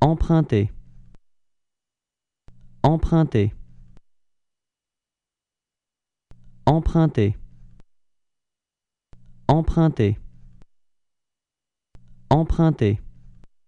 Emprunter emprunter emprunter emprunter emprunter